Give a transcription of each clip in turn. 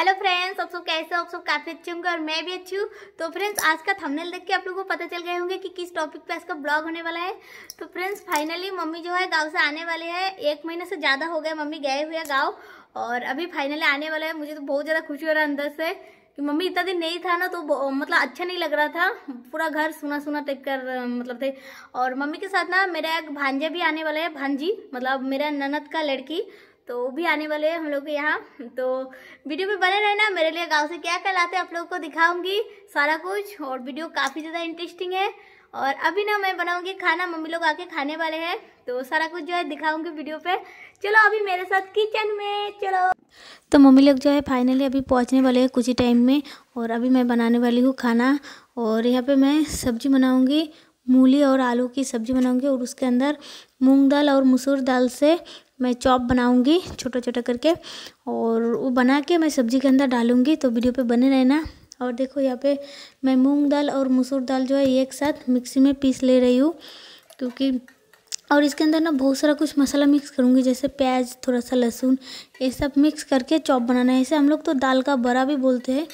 hello friends आप सब कैसे हो आप सब काफ़ी अच्छे होंगे और मैं भी अच्छी हूँ तो फ्रेंड्स आज का थंबनेल देख के आप लोगों को पता चल गए होंगे कि किस टॉपिक पे आज का ब्लॉग होने वाला है तो फ्रेंड्स फाइनली मम्मी जो है गांव से आने वाले हैं एक महीने से ज़्यादा हो गए मम्मी गए हुए गाँव और अभी फाइनली आने वाला है मुझे तो बहुत ज़्यादा खुशी हो रहा है अंदर से कि मम्मी इतना दिन नहीं था ना तो मतलब अच्छा नहीं लग रहा था पूरा घर सुना सुना टाइप कर मतलब थे और मम्मी के साथ ना मेरा एक भांजा भी आने वाला है भांजी मतलब मेरा ननद का लड़की तो वो भी आने वाले हैं हम लोग के यहाँ तो वीडियो पे बने रहना मेरे लिए गांव से क्या क्या लाते हैं आप लोगों को दिखाऊंगी सारा कुछ और वीडियो काफ़ी ज़्यादा इंटरेस्टिंग है और अभी ना मैं बनाऊंगी खाना मम्मी लोग आके खाने वाले हैं तो सारा कुछ जो है दिखाऊंगी वीडियो पे चलो अभी मेरे साथ किचन में चलो तो मम्मी लोग जो है फाइनली अभी पहुँचने वाले हैं कुछ ही टाइम में और अभी मैं बनाने वाली हूँ खाना और यहाँ पे मैं सब्जी बनाऊँगी मूली और आलू की सब्जी बनाऊँगी और उसके अंदर मूंग दाल और मसूर दाल से मैं चॉप बनाऊंगी छोटा छोटा करके और वो बना के मैं सब्ज़ी के अंदर डालूंगी तो वीडियो पे बने रहना और देखो यहाँ पे मैं मूंग दाल और मसूर दाल जो है एक साथ मिक्सी में पीस ले रही हूँ क्योंकि और इसके अंदर ना बहुत सारा कुछ मसाला मिक्स करूँगी जैसे प्याज थोड़ा सा लहसुन ये सब मिक्स करके चॉप बनाना है ऐसे हम लोग तो दाल का बड़ा भी बोलते हैं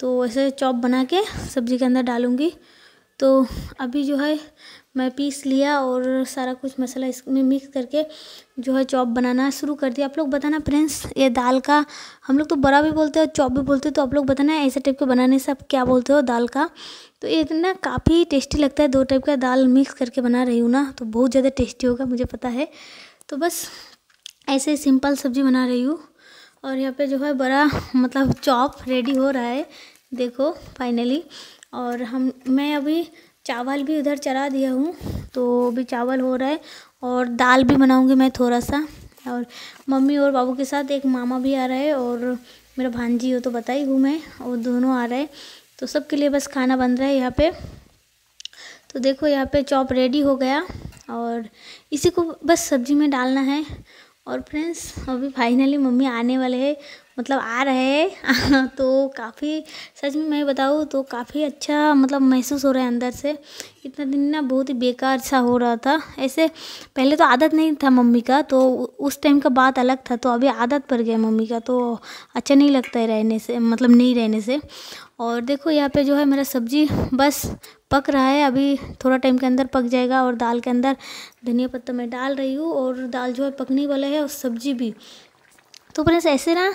तो ऐसे चॉप बना के सब्ज़ी के अंदर डालूँगी तो अभी जो है मैं पीस लिया और सारा कुछ मसाला इसमें मिक्स करके जो है चॉप बनाना शुरू कर दिया आप लोग बताना फ्रेंड्स ये दाल का हम लोग तो बड़ा भी बोलते हैं और चॉप भी बोलते हैं तो आप लोग बताना ऐसे टाइप के बनाने से आप क्या बोलते हो दाल का तो ये ना काफ़ी टेस्टी लगता है दो टाइप का दाल मिक्स करके बना रही हूँ ना तो बहुत ज़्यादा टेस्टी होगा मुझे पता है तो बस ऐसे सिंपल सब्ज़ी बना रही हूँ और यहाँ पर जो है बड़ा मतलब चॉप रेडी हो रहा है देखो फाइनली और हम मैं अभी चावल भी उधर चरा दिया हूँ तो भी चावल हो रहा है और दाल भी बनाऊँगी मैं थोड़ा सा और मम्मी और बाबू के साथ एक मामा भी आ रहा है और मेरा भांजी हो तो बताई हूँ मैं और दोनों आ रहे हैं तो सबके लिए बस खाना बन रहा है यहाँ पे तो देखो यहाँ पे चॉप रेडी हो गया और इसी को बस सब्जी में डालना है और फ्रेंड्स अभी फाइनली मम्मी आने वाले हैं मतलब आ रहे हैं तो काफ़ी सच में मैं बताऊँ तो काफ़ी अच्छा मतलब महसूस हो रहा है अंदर से इतना दिन ना बहुत ही बेकार सा हो रहा था ऐसे पहले तो आदत नहीं था मम्मी का तो उस टाइम का बात अलग था तो अभी आदत पड़ गया मम्मी का तो अच्छा नहीं लगता है रहने से मतलब नहीं रहने से और देखो यहाँ पे जो है मेरा सब्जी बस पक रहा है अभी थोड़ा टाइम के अंदर पक जाएगा और दाल के अंदर धनिया पत्ता मैं डाल रही हूँ और दाल जो है पकने वाला है और सब्जी भी तो फ्रेंड्स ऐसे ना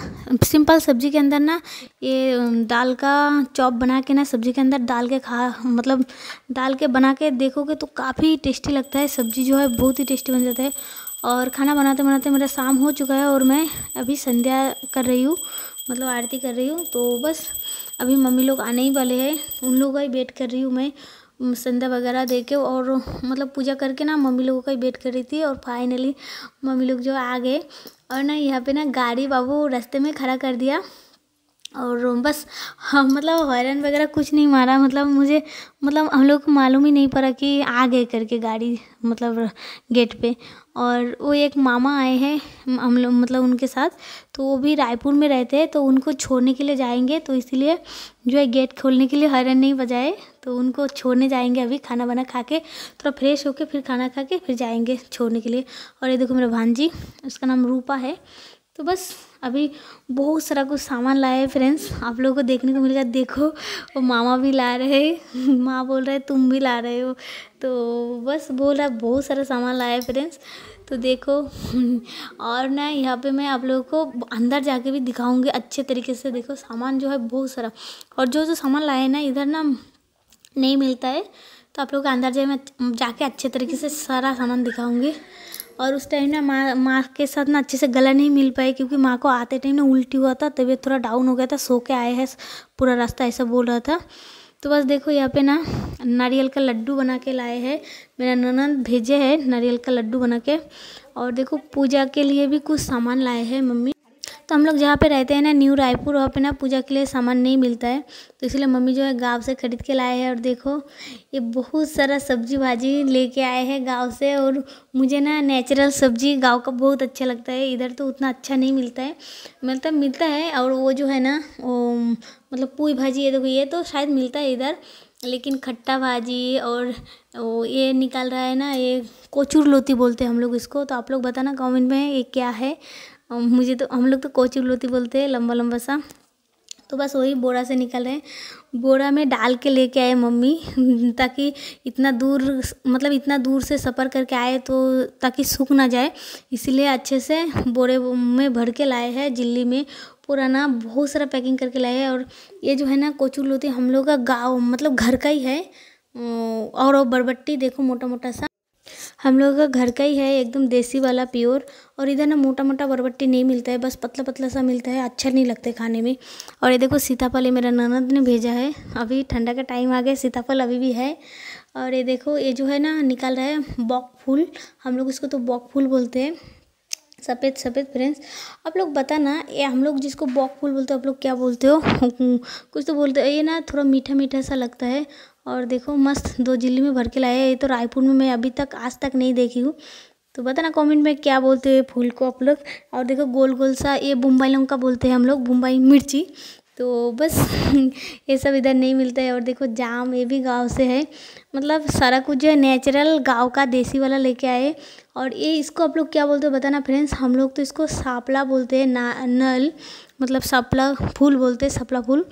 सिंपल सब्जी के अंदर ना ये दाल का चॉप बना के ना सब्जी के अंदर डाल के खा मतलब डाल के बना के देखोगे तो काफ़ी टेस्टी लगता है सब्जी जो है बहुत ही टेस्टी बन जाता है और खाना बनाते बनाते मेरा शाम हो चुका है और मैं अभी संध्या कर रही हूँ मतलब आरती कर रही हूँ तो बस अभी मम्मी लोग आने ही वाले हैं उन लोगों का ही वेट कर रही हूँ मैं संध्या वगैरह दे के और मतलब पूजा करके ना मम्मी लोगों का ही वेट कर रही थी और फाइनली मम्मी लोग जो आ गए और ना यहाँ पे ना गाड़ी बाबू रास्ते में खड़ा कर दिया और बस हम हाँ, मतलब हॉर्न वगैरह कुछ नहीं मारा मतलब मुझे मतलब हम लोग को मालूम ही नहीं पड़ा कि आ गए करके गाड़ी मतलब गेट पे और वो एक मामा आए हैं हम लोग मतलब उनके साथ तो वो भी रायपुर में रहते हैं तो उनको छोड़ने के लिए जाएंगे तो इसीलिए जो है गेट खोलने के लिए हॉर्न नहीं बजाए तो उनको छोड़ने जाएंगे अभी खाना वाना खा के थोड़ा फ्रेश होकर फिर खाना खा के फिर जाएंगे छोड़ने के लिए और ये देखो मेरा भांजी उसका नाम रूपा है तो बस अभी बहुत सारा कुछ सामान लाए हैं फ्रेंड्स आप लोगों को देखने को मिल गया देखो और मामा भी ला रहे माँ बोल रहे तुम भी ला रहे हो तो बस बोल रहा बहुत सारा सामान लाए फ्रेंड्स तो देखो और ना यहाँ पे मैं आप लोगों को अंदर जाके भी दिखाऊंगी अच्छे तरीके से देखो सामान जो है बहुत सारा और जो जो सामान लाए ना इधर ना नहीं मिलता है तो आप लोग अंदर जाए मैं जाके अच्छे तरीके से सारा सामान दिखाऊंगी और उस टाइम ना माँ माँ के साथ ना अच्छे से गला नहीं मिल पाई क्योंकि माँ को आते टाइम ना उल्टी हुआ था तबीयत थोड़ा डाउन हो गया था सो के आए हैं पूरा रास्ता ऐसा बोल रहा था तो बस देखो यहाँ पे ना नारियल का लड्डू बना के लाए हैं मेरा ननद भेजे है नारियल का लड्डू बना के और देखो पूजा के लिए भी कुछ सामान लाए हैं मम्मी तो हम लोग जहाँ पे रहते हैं ना न्यू रायपुर वहाँ पे ना पूजा के लिए सामान नहीं मिलता है तो इसलिए मम्मी जो है गाँव से खरीद के लाए हैं और देखो ये बहुत सारा सब्जी भाजी लेके आए हैं गाँव से और मुझे ना नेचुरल सब्जी गाँव का बहुत अच्छा लगता है इधर तो उतना अच्छा नहीं मिलता है मतलब मिलता है और वो जो है ना वो मतलब पूई भाजी ये देखो ये तो शायद मिलता है इधर लेकिन खट्टा भाजी और वो ये निकाल रहा है ना ये कोचुर लोती बोलते हैं हम लोग इसको तो आप लोग बताना कमेंट में ये क्या है मुझे तो हम लोग तो कोची लोती बोलते हैं लंबा लंबा सा तो बस वही बोरा से निकल रहे हैं बोरा में डाल के लेके आए मम्मी ताकि इतना दूर मतलब इतना दूर से सफ़र करके आए तो ताकि सूख ना जाए इसलिए अच्छे से बोरे में भर के लाए हैं जिल्ली में पूरा ना बहुत सारा पैकिंग करके लाए हैं और ये जो है ना कोचुलोती हम लोग का गाँव मतलब घर का ही है और वो बरबट्टी देखो मोटा मोटा सा हम लोग का घर का ही है एकदम देसी वाला प्योर और इधर ना मोटा मोटा बरबट्टी नहीं मिलता है बस पतला पतला सा मिलता है अच्छा नहीं लगता खाने में और ये देखो सीताफल ये मेरा ननद ने भेजा है अभी ठंडा का टाइम आ गया सीताफल अभी भी है और ये देखो ये जो है ना निकाल रहा है बॉक फूल हम लोग इसको तो बॉक फूल बोलते हैं सफ़ेद सफ़ेद फ्रेंड्स आप लोग बताना ये हम लोग जिसको बॉक फूल बोलते हो आप लोग क्या बोलते हो कुछ तो बोलते हो ये ना थोड़ा मीठा मीठा सा लगता है और देखो मस्त दो जिली में भर के लाया है ये तो रायपुर में मैं अभी तक आज तक नहीं देखी हूँ तो बताना कमेंट में क्या बोलते हैं फूल को आप लोग और देखो गोल गोल सा ये बुम्बई लौंग का बोलते हैं हम लोग बुम्बई मिर्ची तो बस ये सब इधर नहीं मिलता है और देखो जाम ये भी गाँव से है मतलब सारा कुछ जो है नेचुरल गाँव का देसी वाला लेके आए और ये इसको आप लोग क्या बोलते हो बताना फ्रेंड्स हम लोग तो इसको सापला बोलते हैं ना नल मतलब सपला फूल बोलते हैं सपला फूल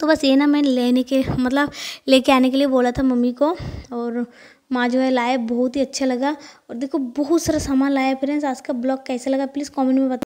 तो बस ये ना मैं लेने के मतलब लेके आने के लिए बोला था मम्मी को और माँ जो है लाए बहुत ही अच्छा लगा और देखो बहुत सारा सामान लाया फ्रेंड्स आज का ब्लॉग कैसा लगा प्लीज़ कमेंट में बता